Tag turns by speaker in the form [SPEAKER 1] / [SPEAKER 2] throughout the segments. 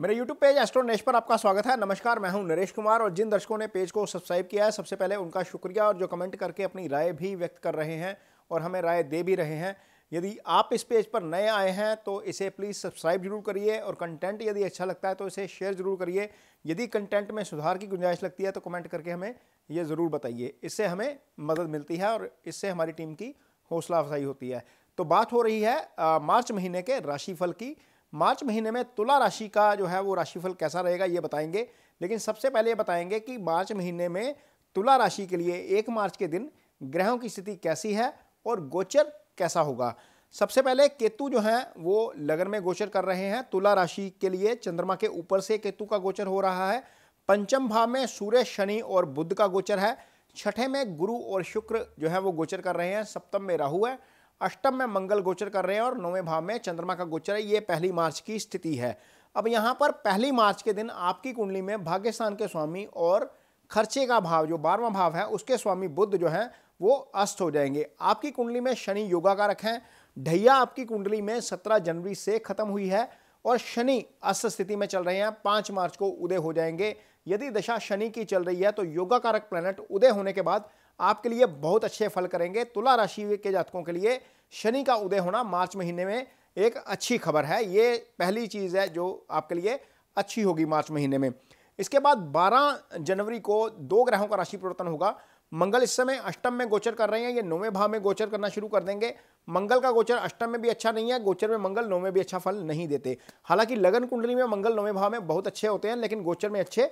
[SPEAKER 1] मेरे YouTube page एस्ट्रोनेश पर आपका स्वागत है नमस्कार मैं हूं नरेश कुमार और जिन दर्शकों ने पेज को सब्सक्राइब किया है सबसे पहले उनका शुक्रिया और जो कमेंट करके अपनी राय भी व्यक्त कर रहे हैं और हमें राय दे भी रहे हैं यदि आप इस पेज पर नए आए हैं तो इसे प्लीज़ सब्सक्राइब जरूर करिए और कंटेंट यदि अच्छा लगता है तो इसे शेयर जरूर करिए यदि कंटेंट में सुधार की गुंजाइश लगती है तो कमेंट करके हमें ये ज़रूर बताइए इससे हमें मदद मिलती है और इससे हमारी टीम की हौसला अफजाई होती है तो बात हो रही है आ, मार्च महीने के राशिफल की मार्च महीने में तुला राशि का जो है वो राशिफल कैसा रहेगा ये बताएंगे लेकिन सबसे पहले ये बताएंगे कि मार्च महीने में तुला राशि के लिए एक मार्च के दिन ग्रहों की स्थिति कैसी है और गोचर कैसा होगा सबसे पहले केतु जो है वो लगन में गोचर कर रहे हैं तुला राशि के लिए चंद्रमा के ऊपर से केतु का गोचर हो रहा है पंचम भाव में सूर्य शनि और बुद्ध का गोचर है छठे में गुरु और शुक्र जो है वो गोचर कर रहे हैं सप्तम में राहु है अष्टम में मंगल गोचर कर रहे हैं और नौवें भाव में चंद्रमा का गोचर है ये पहली मार्च की स्थिति है अब यहाँ पर पहली मार्च के दिन आपकी कुंडली में भाग्यस्थान के स्वामी और खर्चे का भाव जो बारहवां भाव है उसके स्वामी बुद्ध जो हैं वो अस्त हो जाएंगे आपकी कुंडली में शनि योगा का रखें ढैया आपकी कुंडली में सत्रह जनवरी से खत्म हुई है और शनि अस्त स्थिति में चल रहे हैं पाँच मार्च को उदय हो जाएंगे यदि दशा शनि की चल रही है तो योगाकारक प्लैनेट उदय होने के बाद आपके लिए बहुत अच्छे फल करेंगे तुला राशि के जातकों के लिए शनि का उदय होना मार्च महीने में एक अच्छी खबर है ये पहली चीज़ है जो आपके लिए अच्छी होगी मार्च महीने में इसके बाद 12 जनवरी को दो ग्रहों का राशि परिवर्तन होगा मंगल इस समय अष्टम में गोचर कर रहे हैं ये नौवें भाव में गोचर करना शुरू कर देंगे मंगल का गोचर अष्टम में भी अच्छा नहीं है गोचर में मंगल नौवें भी अच्छा फल नहीं देते हालांकि लगन कुंडली में मंगल नौवें भाव में बहुत अच्छे होते हैं लेकिन गोचर में अच्छे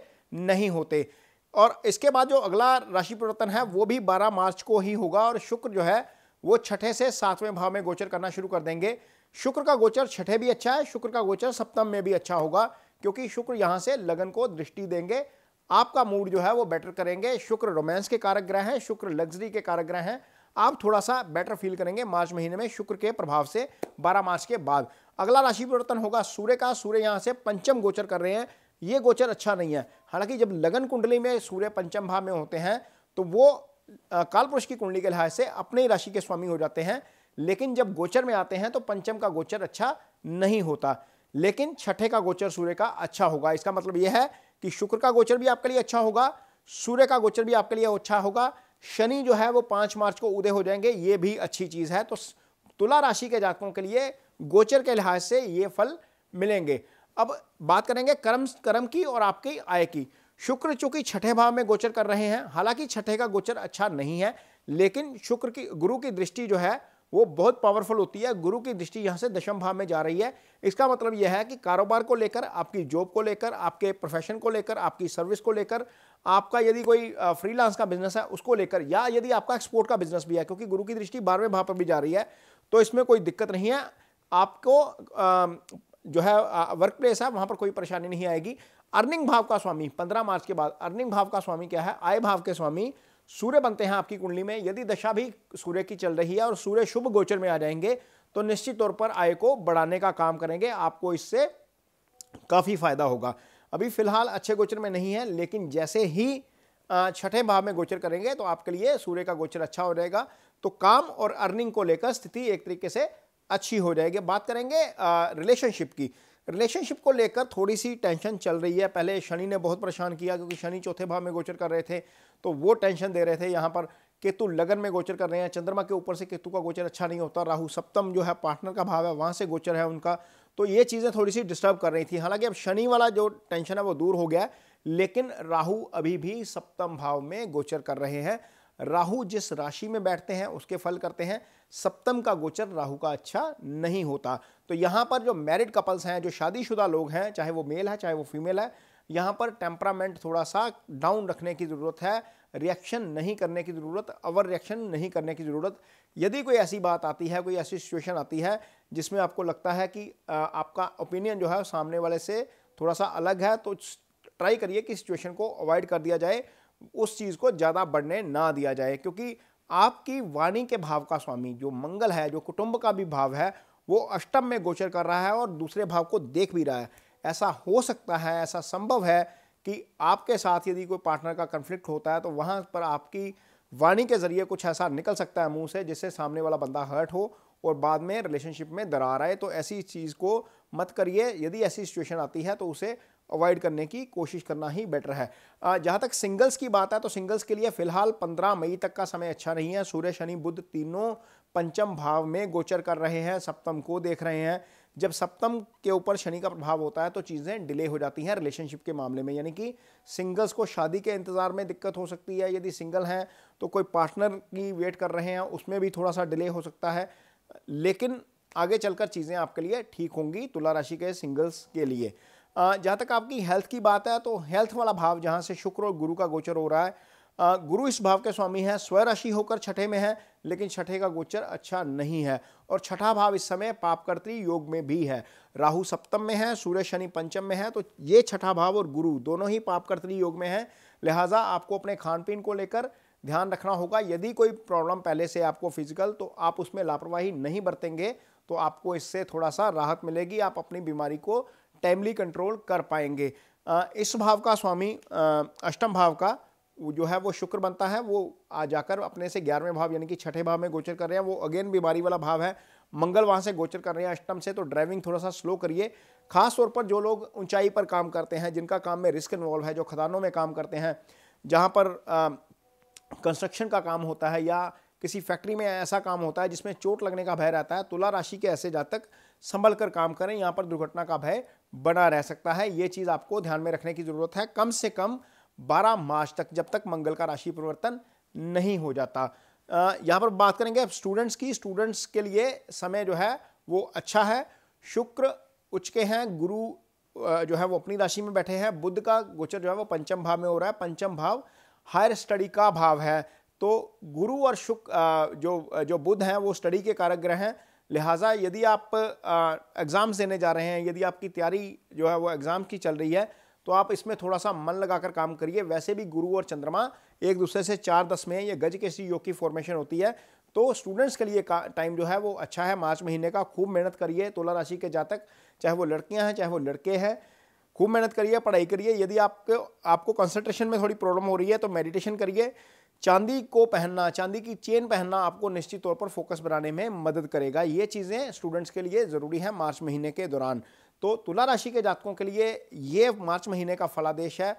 [SPEAKER 1] नहीं होते और इसके बाद जो अगला राशि परिवर्तन है वो भी बारह मार्च को ही होगा और शुक्र जो है वो छठे से सातवें भाव में गोचर करना शुरू कर देंगे शुक्र का गोचर छठे भी अच्छा है शुक्र का गोचर सप्तम में भी अच्छा होगा क्योंकि शुक्र यहाँ से लगन को दृष्टि देंगे आपका मूड जो है वो बेटर करेंगे शुक्र रोमांस के कारक ग्रह हैं शुक्र लग्जरी के कारक ग्रह हैं आप थोड़ा सा बेटर फील करेंगे मार्च महीने में शुक्र के प्रभाव से 12 मार्च के बाद अगला राशि परिवर्तन होगा सूर्य का सूर्य यहाँ से पंचम गोचर कर रहे हैं ये गोचर अच्छा नहीं है हालांकि जब लगन कुंडली में सूर्य पंचम भाव में होते हैं तो वो कालपुरुष की कुंडली के लिहाज से अपने ही राशि के स्वामी हो जाते हैं लेकिन जब गोचर में आते हैं तो पंचम का गोचर अच्छा नहीं होता लेकिन छठे का गोचर सूर्य का अच्छा होगा इसका मतलब यह है कि शुक्र का गोचर भी आपके लिए अच्छा होगा सूर्य का गोचर भी आपके लिए अच्छा होगा शनि जो है वो पाँच मार्च को उदय हो जाएंगे ये भी अच्छी चीज़ है तो तुला राशि के जातकों के लिए गोचर के लिहाज से ये फल मिलेंगे अब बात करेंगे कर्म कर्म की और आपकी आय की शुक्र चूंकि छठे भाव में गोचर कर रहे हैं हालांकि छठे का गोचर अच्छा नहीं है लेकिन शुक्र की गुरु की दृष्टि जो है वो बहुत पावरफुल होती है गुरु की दृष्टि यहाँ से दशम भाव में जा रही है इसका मतलब यह है कि कारोबार को लेकर आपकी जॉब को लेकर आपके प्रोफेशन को लेकर आपकी सर्विस को लेकर आपका यदि कोई फ्रीलांस का बिजनेस है उसको लेकर या यदि आपका एक्सपोर्ट का बिजनेस भी है क्योंकि गुरु की दृष्टि बारहवें भाव पर भी जा रही है तो इसमें कोई दिक्कत नहीं है आपको जो है वर्क प्लेस है वहाँ पर कोई परेशानी नहीं आएगी अर्निंग भाव का स्वामी पंद्रह मार्च के बाद अर्निंग भाव का स्वामी क्या है आय भाव के स्वामी सूर्य बनते हैं आपकी कुंडली में यदि दशा भी सूर्य की चल रही है और सूर्य शुभ गोचर में आ जाएंगे तो निश्चित तौर पर आय को बढ़ाने का काम करेंगे आपको इससे काफ़ी फायदा होगा अभी फिलहाल अच्छे गोचर में नहीं है लेकिन जैसे ही छठे भाव में गोचर करेंगे तो आपके लिए सूर्य का गोचर अच्छा हो जाएगा तो काम और अर्निंग को लेकर स्थिति एक तरीके से अच्छी हो जाएगी बात करेंगे रिलेशनशिप की रिलेशनशिप को लेकर थोड़ी सी टेंशन चल रही है पहले शनि ने बहुत परेशान किया क्योंकि शनि चौथे भाव में गोचर कर रहे थे तो वो टेंशन दे रहे थे यहाँ पर केतु लगन में गोचर कर रहे हैं चंद्रमा के ऊपर से केतु का गोचर अच्छा नहीं होता राहु सप्तम जो है पार्टनर का भाव है वहाँ से गोचर है उनका तो ये चीज़ें थोड़ी सी डिस्टर्ब कर रही थी हालांकि अब शनि वाला जो टेंशन है वो दूर हो गया लेकिन राहु अभी भी सप्तम भाव में गोचर कर रहे हैं राहु जिस राशि में बैठते हैं उसके फल करते हैं सप्तम का गोचर राहु का अच्छा नहीं होता तो यहाँ पर जो मैरिड कपल्स हैं जो शादीशुदा लोग हैं चाहे वो मेल है चाहे वो फीमेल है यहाँ पर टेम्परामेंट थोड़ा सा डाउन रखने की ज़रूरत है रिएक्शन नहीं करने की ज़रूरत ओवर रिएक्शन नहीं करने की ज़रूरत यदि कोई ऐसी बात आती है कोई ऐसी सिचुएशन आती है जिसमें आपको लगता है कि आपका ओपिनियन जो है सामने वाले से थोड़ा सा अलग है तो ट्राई करिए कि सिचुएशन को अवॉइड कर दिया जाए उस चीज़ को ज़्यादा बढ़ने ना दिया जाए क्योंकि आपकी वाणी के भाव का स्वामी जो मंगल है जो कुटुंब का भी भाव है वो अष्टम में गोचर कर रहा है और दूसरे भाव को देख भी रहा है ऐसा हो सकता है ऐसा संभव है कि आपके साथ यदि कोई पार्टनर का कन्फ्लिक्ट होता है तो वहाँ पर आपकी वाणी के जरिए कुछ ऐसा निकल सकता है मुंह से जिससे सामने वाला बंदा हर्ट हो और बाद में रिलेशनशिप में दरार आए तो ऐसी चीज़ को मत करिए यदि ऐसी सिचुएशन आती है तो उसे अवॉइड करने की कोशिश करना ही बेटर है जहाँ तक सिंगल्स की बात है तो सिंगल्स के लिए फिलहाल 15 मई तक का समय अच्छा नहीं है सूर्य शनि बुद्ध तीनों पंचम भाव में गोचर कर रहे हैं सप्तम को देख रहे हैं जब सप्तम के ऊपर शनि का प्रभाव होता है तो चीज़ें डिले हो जाती हैं रिलेशनशिप के मामले में यानी कि सिंगल्स को शादी के इंतज़ार में दिक्कत हो सकती है यदि सिंगल हैं तो कोई पार्टनर की वेट कर रहे हैं उसमें भी थोड़ा सा डिले हो सकता है लेकिन आगे चलकर चीज़ें आपके लिए ठीक होंगी तुला राशि के सिंगल्स के लिए जहाँ तक आपकी हेल्थ की बात है तो हेल्थ वाला भाव जहाँ से शुक्र और गुरु का गोचर हो रहा है गुरु इस भाव के स्वामी हैं स्वराशि होकर छठे में है लेकिन छठे का गोचर अच्छा नहीं है और छठा भाव इस समय पापकर्त्री योग में भी है राहु सप्तम में है सूर्य शनि पंचम में है तो ये छठा भाव और गुरु दोनों ही पापकर्त्री योग में है लिहाजा आपको अपने खान पीन को लेकर ध्यान रखना होगा यदि कोई प्रॉब्लम पहले से आपको फिजिकल तो आप उसमें लापरवाही नहीं बरतेंगे तो आपको इससे थोड़ा सा राहत मिलेगी आप अपनी बीमारी को टाइमली कंट्रोल कर पाएंगे इस भाव का स्वामी अष्टम भाव का जो है वो शुक्र बनता है वो आ जाकर अपने से ग्यारहवें भाव यानी कि छठे भाव में गोचर कर रहे हैं वो अगेन बीमारी वाला भाव है मंगल वहाँ से गोचर कर रहे हैं अष्टम से तो ड्राइविंग थोड़ा सा स्लो करिए खास तौर पर जो लोग ऊंचाई पर काम करते हैं जिनका काम में रिस्क इन्वॉल्व है जो खदानों में काम करते हैं जहाँ पर कंस्ट्रक्शन का काम होता है या किसी फैक्ट्री में ऐसा काम होता है जिसमें चोट लगने का भय रहता है तुला राशि के ऐसे जातक संभल कर काम करें यहाँ पर दुर्घटना का भय बना रह सकता है ये चीज़ आपको ध्यान में रखने की ज़रूरत है कम से कम 12 मार्च तक जब तक मंगल का राशि परिवर्तन नहीं हो जाता यहाँ पर बात करेंगे अब स्टूडेंट्स की स्टूडेंट्स के लिए समय जो है वो अच्छा है शुक्र उच्च के हैं गुरु जो है वो अपनी राशि में बैठे हैं बुद्ध का गोचर जो है वो पंचम भाव में हो रहा है पंचम भाव हायर स्टडी का भाव है तो गुरु और शुक्र जो जो बुध हैं वो स्टडी के कारक ग्रह हैं लिहाजा यदि आप एग्ज़ाम्स देने जा रहे हैं यदि आपकी तैयारी जो है वो एग्ज़ाम की चल रही है तो आप इसमें थोड़ा सा मन लगाकर काम करिए वैसे भी गुरु और चंद्रमा एक दूसरे से चार दस में या गज केसी योग की फॉर्मेशन होती है तो स्टूडेंट्स के लिए टाइम जो है वो अच्छा है मार्च महीने का खूब मेहनत करिए तुला राशि के जातक चाहे वो लड़कियां हैं चाहे वो लड़के हैं खूब मेहनत करिए पढ़ाई करिए यदि आपको आपको कंसंट्रेशन में थोड़ी प्रॉब्लम हो रही है तो मेडिटेशन करिए चांदी को पहनना चांदी की चेन पहनना आपको निश्चित तौर पर फोकस बनाने में मदद करेगा ये चीज़ें स्टूडेंट्स के लिए ज़रूरी है मार्च महीने के दौरान तो तुला राशि के जातकों के लिए ये मार्च महीने का फलादेश है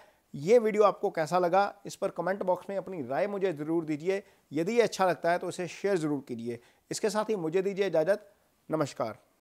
[SPEAKER 1] ये वीडियो आपको कैसा लगा इस पर कमेंट बॉक्स में अपनी राय मुझे ज़रूर दीजिए यदि ये अच्छा लगता है तो इसे शेयर ज़रूर कीजिए इसके साथ ही मुझे दीजिए इजाज़त नमस्कार